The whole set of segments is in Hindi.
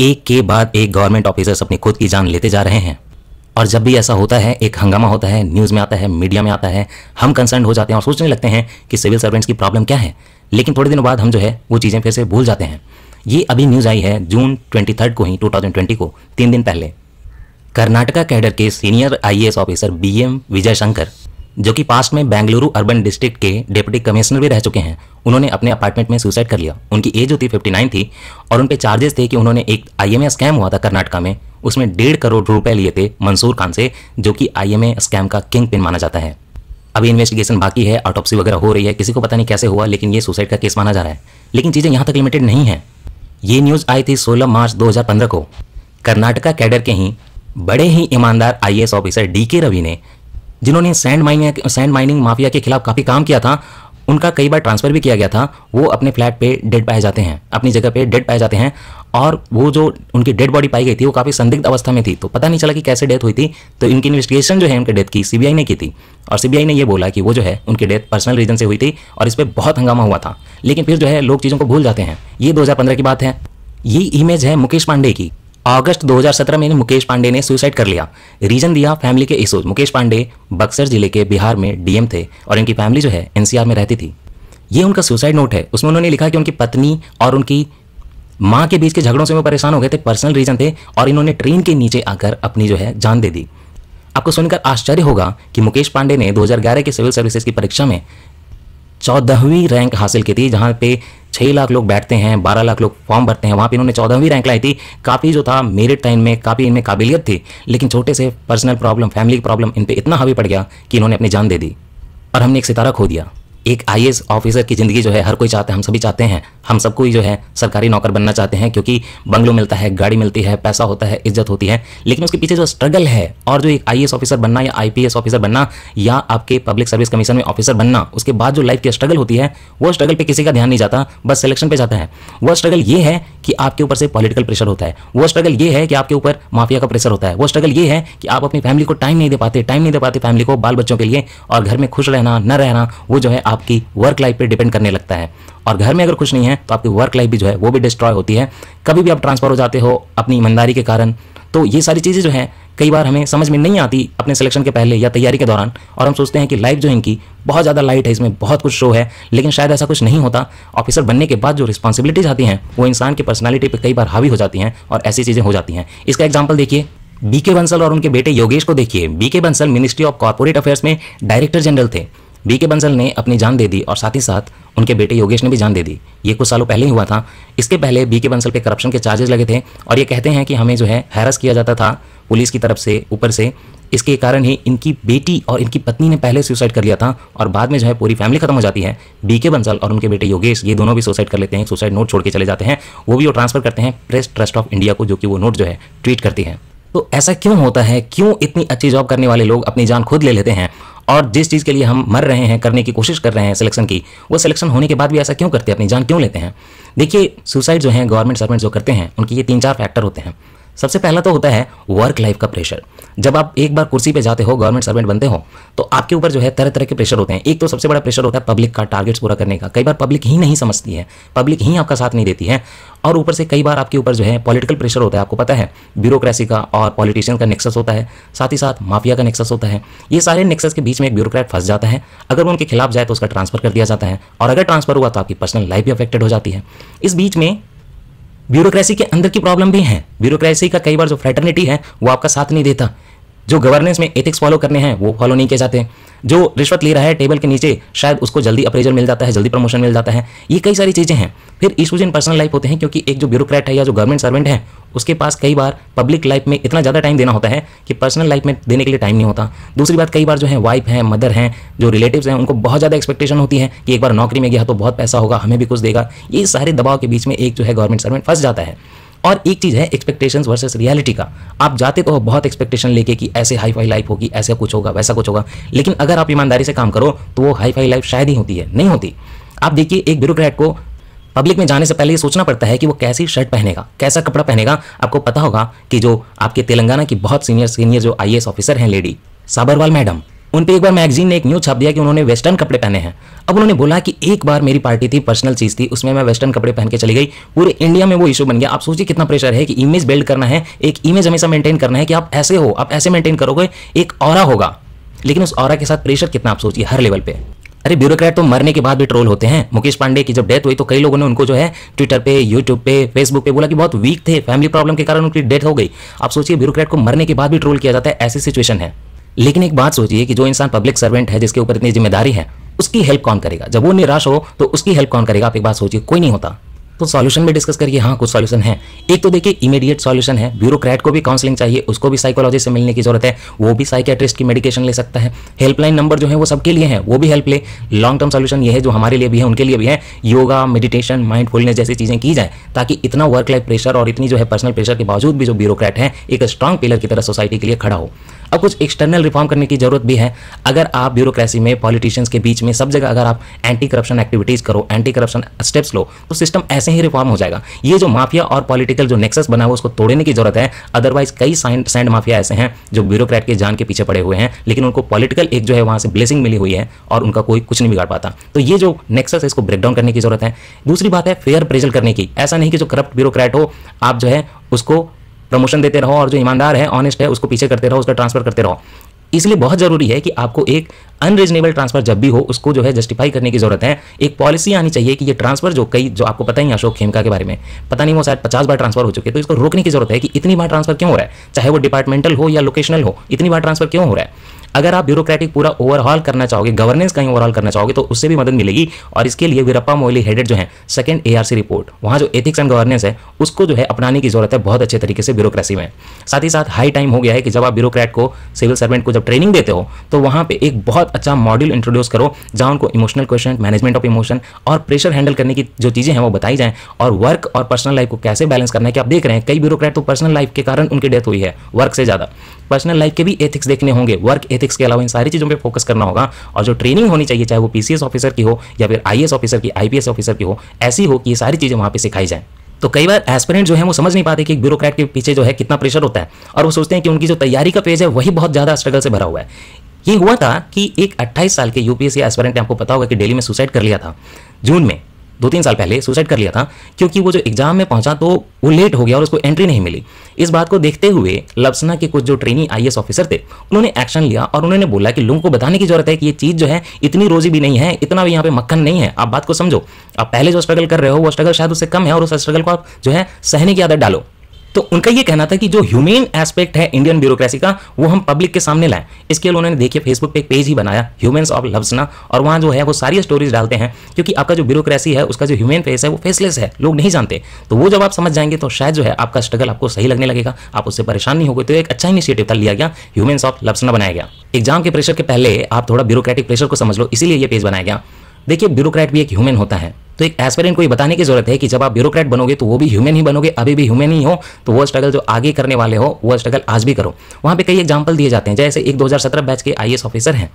एक के बाद एक गवर्नमेंट ऑफिसर्स अपनी खुद की जान लेते जा रहे हैं और जब भी ऐसा होता है एक हंगामा होता है न्यूज़ में आता है मीडिया में आता है हम कंसर्न हो जाते हैं और सोचने लगते हैं कि सिविल सर्वेंट्स की प्रॉब्लम क्या है लेकिन थोड़े दिनों बाद हम जो है वो चीज़ें फिर से भूल जाते हैं ये अभी न्यूज़ आई है जून ट्वेंटी को ही टू को तीन दिन पहले कर्नाटका कैडर के senior IAS officer BM Vijay Shankar जो कि पास्ट में बेंगलुरु अर्बन डिस्ट्रिक्ट के डिप्टी कमिश्नर भी रह चुके हैं उन्होंने अपने अपार्टमेंट में सुसाइड कर लिया उनकी एज होती फिफ्टी नाइन थी और उनपे चार्जेस थे कि उन्होंने एक आईएमए स्कैम हुआ था कर्नाटका में उसमें डेढ़ करोड़ रुपए लिए थे मंसूर खान से जो कि आईएमए स्कैम का किंग पिन माना जाता है अभी इन्वेस्टिगेशन बाकी है ऑटोपसी वगैरह हो रही है किसी को पता नहीं कैसे हुआ लेकिन ये सुसाइड का केस माना जा रहा है लेकिन चीज़ें यहाँ तक लिमिटेड नहीं है ये न्यूज़ आई थी 16 मार्च 2015 को कर्नाटका कैडर के ही बड़े ही ईमानदार आईएएस ऑफिसर डीके रवि ने जिन्होंने sand mining sand mining mafia के खिलाफ काफ़ी काम किया था उनका कई बार ट्रांसफ़र भी किया गया था वो अपने फ्लैट पे डेड पाए जाते हैं अपनी जगह पे डेड पाए जाते हैं और वो जो उनकी डेड बॉडी पाई गई थी वो काफ़ी संदिग्ध अवस्था में थी तो पता नहीं चला कि कैसे डेथ हुई थी तो इनकी इन्वेस्टिगेशन जो है उनके डेथ की सीबीआई ने की थी और सीबीआई ने ये बोला कि वो जो है उनकी डेथ पर्सनल रीजन से हुई थी और इस पर बहुत हंगामा हुआ था लेकिन फिर जो है लोग चीज़ों को भूल जाते हैं ये दो की बात है ये इमेज है मुकेश पांडे की अगस्त 2017 में मुकेश पांडे ने सुसाइड कर लिया रीजन दिया फैमिली के इशूज मुकेश पांडे बक्सर जिले के बिहार में डीएम थे और इनकी फैमिली जो है एनसीआर में रहती थी ये उनका सुसाइड नोट है उसमें उन्होंने लिखा कि उनकी पत्नी और उनकी माँ के बीच के झगड़ों से वो परेशान हो गए थे पर्सनल रीजन थे और इन्होंने ट्रेन के नीचे आकर अपनी जो है जान दे दी आपको सुनकर आश्चर्य होगा कि मुकेश पांडे ने 2011 के सिविल सर्विसेज की परीक्षा में चौदहवीं रैंक हासिल की थी जहाँ पे छः लाख लोग बैठते हैं बारह लाख लोग फॉर्म भरते हैं वहाँ पर इन्होंने चौदहवीं रैंक लाई थी काफ़ी जो था मेरिट था इनमें काफ़ी इनमें काबिलियत थी लेकिन छोटे से पर्सनल प्रॉब्लम फैमिली की प्रॉब्लम इन पर इतना हावी पड़ गया कि इन्होंने अपनी जान दे दी और हमने एक सितारा खो दिया एक आई ऑफिसर की ज़िंदगी जो है हर कोई चाहता है हम सभी चाहते हैं हम सब कोई जो है सरकारी नौकर बनना चाहते हैं क्योंकि बंगलो मिलता है गाड़ी मिलती है पैसा होता है इज्जत होती है लेकिन उसके पीछे जो स्ट्रगल है और जो एक आई ऑफिसर बनना या आई ऑफिसर बनना या आपके पब्लिक सर्विस कमीशन में ऑफिसर बनना उसके बाद जो लाइफ की स्ट्रगल होती है वो स्ट्रगल पर किसी का ध्यान नहीं जाता बस सिलेक्शन पर जाता है वह स्ट्रगल ये है कि आपके ऊपर से पॉलिटिकल प्रेशर होता है वो स्ट्रगल ये है कि आपके ऊपर माफिया का प्रेशर होता है वो स्ट्रगल ये है कि आप अपनी फैमिली को टाइम नहीं दे पाते टाइम नहीं दे पाते फैमिली को बाल बच्चों के लिए और घर में खुश रहना न रहना वो जो है आपकी वर्क लाइफ पे डिपेंड करने लगता है और घर में अगर खुश नहीं है तो आपकी वर्क लाइफ भी जो है वो भी डिस्ट्रॉय होती है कभी भी आप ट्रांसफर हो जाते हो अपनी ईमानदारी के कारण तो ये सारी चीज़ें जो हैं कई बार हमें समझ में नहीं आती अपने सिलेक्शन के पहले या तैयारी के दौरान और हम सोचते हैं कि लाइफ जो इनकी बहुत ज़्यादा लाइट है इसमें बहुत कुछ शो है लेकिन शायद ऐसा कुछ नहीं होता ऑफिसर बनने के बाद जो रिस्पॉन्सिबिलिटीज आती हैं वो इंसान की पर्सनैलिटी पर कई बार हावी हो जाती हैं और ऐसी चीज़ें हो जाती हैं इसका एग्जाम्पल देखिए बीके बंसल और उनके बेटे योगेश को देखिए BK Bansal ministry of corporate affairs में डायरेक्टर जनरल थे बी के बंसल ने अपनी जान दे दी और साथ ही साथ उनके बेटे योगेश ने भी जान दे दी ये कुछ सालों पहले ही हुआ था इसके पहले बी के बंसल पे करप्शन के चार्जेस लगे थे और ये कहते हैं कि हमें जो है हैरस किया जाता था पुलिस की तरफ से ऊपर से इसके कारण ही इनकी बेटी और इनकी पत्नी ने पहले सुसाइड कर लिया था और बाद में जो है पूरी फैमिली खत्म हो जाती है बी के बंसल और उनके बेटे योगेश ये दोनों भी सुसाइड कर लेते हैं सुसाइड नोट छोड़ के चले जाते हैं वो भी वो ट्रांसफर करते हैं प्रेस ट्रस्ट ऑफ इंडिया को जो कि वो नोट जो है ट्वीट करती है तो ऐसा क्यों होता है क्यों इतनी अच्छी जॉब करने वाले लोग अपनी जान खुद ले लेते हैं और जिस चीज़ के लिए हम मर रहे हैं करने की कोशिश कर रहे हैं सिलेक्शन की वो सिलेक्शन होने के बाद भी ऐसा क्यों करते हैं अपनी जान क्यों लेते हैं देखिए सुसाइड जो है गवर्नमेंट सर्वेंट जो करते हैं उनके ये तीन चार फैक्टर होते हैं सबसे पहला तो होता है वर्क लाइफ का प्रेशर जब आप एक बार कुर्सी पे जाते हो गवर्नमेंट सर्वेंट बनते हो तो आपके ऊपर जो है तरह तरह के प्रेशर होते हैं एक तो सबसे बड़ा प्रेशर होता है पब्लिक का टारगेट्स पूरा करने का कई बार पब्लिक ही नहीं समझती है पब्लिक ही आपका साथ नहीं देती है और ऊपर से कई बार आपके ऊपर जो है पॉलिटिकल प्रेशर होता है आपको पता है ब्यूरोक्रेसी का और पॉलिटिशियन का नेक्सस होता है साथ ही साथ माफिया का नेक्सस होता है ये सारे नेक्सस के बीच में एक ब्यूरोक्रेट फंस जाता है अगर वो उनके खिलाफ जाए तो उसका ट्रांसफर कर दिया जाता है और अगर ट्रांसफर हुआ तो आपकी पर्सनल लाइफ भी अफेक्टेड हो जाती है इस बीच में ब्यूरोक्रेसी के अंदर की प्रॉब्लम भी है ब्यूरोक्रेसी का कई बार जो फ्रेटर्निटी है वो आपका साथ नहीं देता जो गवर्नेंस में एथिक्स फॉलो करने हैं वो फॉलो नहीं किए जाते जो रिश्वत ले रहा है टेबल के नीचे शायद उसको जल्दी अप्रेजल मिल जाता है जल्दी प्रमोशन मिल जाता है ये कई सारी चीज़ें हैं फिर इशूज इन पर्सनल लाइफ होते हैं क्योंकि एक जो ब्यूरोक्रेट है या जो गवर्नमेंट सर्वेंट है उसके पास कई बार पब्लिक लाइफ में इतना ज़्यादा टाइम देना होता है कि पर्सनल लाइफ में देने के लिए टाइम नहीं होता दूसरी बात कई बार जो है वाइफ है मदर हैं जो रिलेटिव्स हैं उनको बहुत ज़्यादा एक्सपेक्टेशन होती है कि एक बार नौकरी में गया तो बहुत पैसा होगा हमें भी कुछ देगा ये सारे दबाव के बीच में एक जो है गवर्नमेंट सर्वेंट फंस जाता है और एक चीज़ है एक्सपेक्टेशन वर्सेस रियलिटी का आप जाते तो बहुत एक्सपेक्टेशन लेके कि ऐसे हाई फाई लाइफ होगी ऐसा कुछ होगा वैसा कुछ होगा लेकिन अगर आप ईमानदारी से काम करो तो वो हाई फाई लाइफ शायद ही होती है नहीं होती आप देखिए एक ब्यूरोक्रेट को पब्लिक में जाने से पहले ये सोचना पड़ता है कि वो कैसी शर्ट पहनेगा कैसा कपड़ा पहनेगा आपको पता होगा कि जो आपके तेलंगाना की बहुत सीनियर सीनियर जो आई ऑफिसर हैं लेडी साबरवाल मैडम उन पर एक बार मैगजीन ने एक न्यूज़ छाप दिया कि उन्होंने वेस्टर्न कपड़े पहने हैं अब उन्होंने बोला कि एक बार मेरी पार्टी थी पर्सनल चीज़ थी उसमें मैं वेस्टर्न कपड़े पहन के चली गई पूरे इंडिया में वो इशू बन गया आप सोचिए कितना प्रेशर है कि इमेज बिल्ड करना है एक इमेज हमेशा मेंटेन करना है कि आप ऐसे हो आप ऐसे मेंटेन करोगे एक और होगा लेकिन उस और के साथ प्रेशर कितना आप सोचिए हर लेवल पे अरे ब्यूरोक्रेट तो मरने के बाद भी ट्रोल होते हैं मुकेश पांडे की जब डेथ हुई तो कई लोगों ने उनको जो है ट्विटर पे यूट्यूब पे फेसबुक पे बोला कि बहुत वीक थे फैमिली प्रॉब्लम के कारण उनकी डेथ हो गई आप सोचिए ब्यूरोक्रेट को मरने के बाद भी ट्रोल किया जाता है ऐसी सिचुएशन है लेकिन एक बात सोचिए कि जो इंसान पब्लिक सर्वेंट है जिसके ऊपर इतनी जिम्मेदारी है उसकी हेल्प कौन करेगा जब वो निराश हो तो उसकी हेल्प कौन करेगा आप एक बात सोचिए कोई नहीं होता तो सॉल्यूशन में डिस्कस करिए हाँ कुछ सॉल्यूशन है एक तो देखिए इमीडिएट सॉल्यूशन है ब्यूरोक्रेट को भी काउंसलिंग चाहिए उसको भी साइकोलॉजी से मिलने की जरूरत है वो भी साइकेट्रिस्ट की मेडिकेशन ले सकता है हेल्पलाइन नंबर जो है वो सबके लिए है वो भी हेल्प ले लॉन्ग टर्म सॉल्यूशन ये है जो हमारे लिए भी है उनके लिए भी है योगा मेडिटेशन माइंडफुलनेस जैसी चीज़ें की जाए ताकि इतना वर्क लाइफ प्रेशर और इतनी जो है पर्सनल प्रेशर के बावजूद भी जो ब्यूरोक्रेट है एक स्ट्रांग पिलर की तरह सोसाइटी के लिए खड़ा हो अब कुछ एक्सटर्नल रिफॉर्म करने की जरूरत भी है अगर आप ब्यूरोक्रेसी में पॉलिटिशियंस के बीच में सब जगह अगर आप एंटी करप्शन एक्टिविटीज़ करो एंटी करप्शन स्टेप्स लो तो सिस्टम ऐसे ही रिफॉर्म हो जाएगा ये जो माफिया और पॉलिटिकल जो नेक्सस बना हुआ उसको तोड़ने की जरूरत है अदरवाइज कई सैंड माफिया ऐसे हैं जो ब्यूरोक्रेट के जान के पीछे पड़े हुए हैं लेकिन उनको पॉलिटिकल एक जो है वहाँ से ब्लेसिंग मिली हुई है और उनका कोई कुछ नहीं बिगाड़ पाता तो ये जो नेक्सस है इसको ब्रेकडाउन करने की जरूरत है दूसरी बात है फेयर प्रेजल करने की ऐसा नहीं कि जो करप्ट ब्यूरोक्रेट हो आप जो है उसको प्रमोशन देते रहो और जो ईमानदार है ऑनेस्ट है उसको पीछे करते रहो उसका ट्रांसफर करते रहो इसलिए बहुत जरूरी है कि आपको एक अनरीजनेबल ट्रांसफर जब भी हो उसको जो है जस्टिफाई करने की जरूरत है एक पॉलिसी आनी चाहिए कि ये ट्रांसफर जो कई जो आपको पता ही अशोक खेमका के बारे में पता नहीं वो शायद पचास बार ट्रांसफर हो चुके तो इसको रोकने की जरूरत है कि इतनी बार ट्रांसफर क्यों हो रहा है चाहे वो डिपार्टमेंटल हो या लोकेशनल हो इतनी बार ट्रांसफर क्यों हो रहा है अगर आप ब्यूरोक्रेटिक पूरा ओवरऑल करना चाहोगे गवर्नेंस कहीं ओवरऑल करना चाहोगे तो उससे भी मदद मिलेगी और इसके लिए वीरप्पा मोइली हेडेड जो है सेकंड एआरसी रिपोर्ट वहां जो एथिक्स एंड गवर्नेंस है उसको जो है अपनाने की जरूरत है बहुत अच्छे तरीके से ब्यूरोक्रेसी में साथ ही साथ हाई टाइम हो गया है कि जब आप ब्यूरोक्रेट को सिविल सर्वेंट को जब ट्रेनिंग देते हो तो वहां पर एक बहुत अच्छा मॉड्यूल इंट्रोड्यूस करो जहां उनको emotional question management of emotion और प्रेशर हैंडल करने की जो चीज़ें हैं वो बताई जाए और वर्क और पर्सनल लाइफ को कैसे बैलेंस करना है कि आप देख रहे हैं कई ब्यूरोक्रेट तो पर्सनल लाइफ के कारण उनकी डेथ हुई है वर्क से ज़्यादा पर्सनल लाइफ के भी एथिक्स देखने होंगे वर्क एथिक्स के अलावा इन सारी चीज़ों पर फोकस करना होगा और जो ट्रेनिंग होनी चाहिए चाहे वो पीसीएस ऑफिसर की हो या फिर आईएएस ऑफिसर की आईपीएस ऑफिसर की हो ऐसी हो कि ये सारी चीज़ें वहां पर सिखाई जाए तो कई बार एस्पिरेंट जो है वो समझ नहीं पाते कि ब्यूरोक्रेट के पीछे जो है कितना प्रेशर होता है और वो सोचते हैं कि उनकी जो तैयारी का पेज है वही बहुत ज़्यादा स्ट्रगल से भरा हुआ है ये हुआ था कि एक 28 साल के यूपीएससी एस्पिरेंट ने आपको पता होगा कि डेली में सुसाइड कर लिया था जून में दो तीन साल पहले सुसाइड कर लिया था क्योंकि वो जो एग्जाम में पहुंचा तो वो लेट हो गया और उसको एंट्री नहीं मिली इस बात को देखते हुए लप्सना के कुछ जो ट्रेनी आई ऑफिसर थे उन्होंने एक्शन लिया और उन्होंने बोला कि लोगों को बताने की जरूरत है कि ये चीज़ जो है इतनी रोजी भी नहीं है इतना भी यहाँ पे मक्खन नहीं है आप बात को समझो आप पहले जो स्ट्रगल कर रहे हो वो स्ट्रगल शायद उससे कम है और उस स्ट्रगल को आप जो है सहने की आदत डालो तो उनका यह कहना था कि जो ह्यूमेन एस्पेक्ट है इंडियन ब्यूरोक्रेसी का वो हम पब्लिक के सामने लाएं इसके लिए उन्होंने देखिए फेसबुक पे एक पेज ही बनाया ह्यूमेंस ऑफ ना और वहाँ जो है वो सारी स्टोरीज डालते हैं क्योंकि आपका जो ब्यूरोक्रेसी है उसका जो ह्यूमन फेस है वो फेसलेस है लोग नहीं जानते तो वो जब आप समझ जाएंगे तो शायद जो है आपका स्ट्रगल आपको सही लगने लगेगा आप उससे परेशान नहीं हो तो एक अच्छा इनिशिएटिव था लिया गया ह्यूमेंस ऑफ लव्सना बनाया गया एग्जाम के प्रेशर के पहले आप थोड़ा ब्यूरोक्रेटिक प्रेशर को समझ लो इसीलिए ये पेज बनाया गया देखिए ब्यूरोक्रेट भी एक ह्यूमन होता है तो एक एस्पेरेंट को ये बताने की जरूरत है कि जब आप ब्यूरोक्रेट बनोगे तो वो भी ह्यूमन ही बनोगे अभी भी ह्यूमन ही हो तो वो स्ट्रगल जो आगे करने वाले हो वो स्ट्रगल आज भी करो वहाँ पे कई एग्जाम्पल दिए जाते हैं जैसे एक 2017 बैच के आईएएस ऑफिसर हैं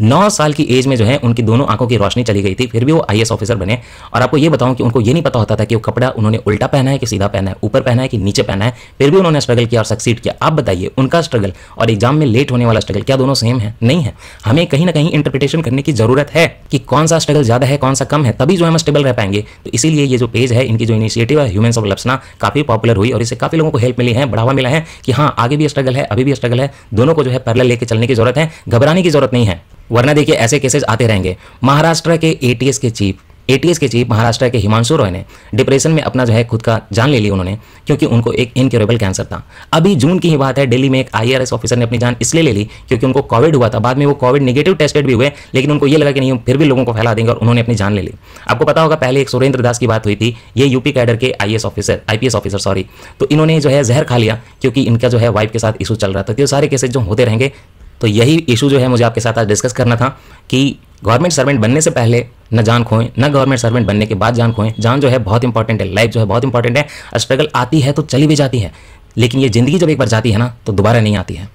नौ साल की एज में जो है उनकी दोनों आंखों की रोशनी चली गई थी फिर भी वो आई ऑफिसर बने और आपको ये बताऊं कि उनको ये नहीं पता होता था कि वो कपड़ा उन्होंने उल्टा पहना है कि सीधा पहना है ऊपर पहना है कि नीचे पहना है फिर भी उन्होंने स्ट्रगल किया और सक्सीड किया आप बताइए उनका स्ट्रगल और एग्जाम में लेट होने वाला स्ट्रगल क्या दोनों सेम है नहीं है हमें कहीं ना कहीं इंटरप्रिटेशन करने की जरूरत है कि कौन सा स्ट्रगल ज्यादा है कौन सा कम है तभी जो हम स्टेबल रह पाएंगे तो इसीलिए ये जो पेज है इनकी जो इनिशिएटिव है ह्यूमन ऑफ लप्सना काफी पॉपुलर हुई और इससे काफी लोगों को हेल्प मिली है बढ़ावा मिला है कि हाँ आगे भी स्ट्रगल है अभी भी स्ट्रगल है दोनों को जो है पैरल लेके चलने की जरूरत है घबराने की जरूरत नहीं है वरना देखिए ऐसे केसेस आते रहेंगे महाराष्ट्र के एटीएस के चीफ एटीएस के चीफ महाराष्ट्र के हिमांशु रॉय ने डिप्रेशन में अपना जो है खुद का जान ले ली उन्होंने क्योंकि उनको एक इनक्योरेबल कैंसर था अभी जून की ही बात है दिल्ली में एक आईआरएस ऑफिसर ने अपनी जान इसलिए ले ली क्योंकि उनको कोविड हुआ था बाद में वो कोविड नेगेटिव टेस्टेड भी हुए लेकिन उनको ये लगा कि नहीं फिर भी लोगों को फैला देंगे और उन्होंने अपनी जान ले ली आपको पता होगा पहले एक सुरेंद्र दास की बात हुई थी ये यूपी कैडर के I officer I officer sorry तो इन्होंने जो है जहर खा लिया क्योंकि इनका जो है वाइफ के साथ इशू चल रहा था तो सारे केसेज जो होते रहेंगे तो यही इशू जो है मुझे आपके साथ आज डिस्कस करना था कि गवर्नमेंट सर्वेंट बनने से पहले न जान खोएं न गवर्नमेंट सर्वेंट बनने के बाद जान खोएं जान जो है बहुत इंपॉर्टेंट है लाइफ जो है बहुत इंपॉर्टेंट है स्ट्रगल आती है तो चली भी जाती है लेकिन ये ज़िंदगी जब एक बार जाती है ना तो दोबारा नहीं आती है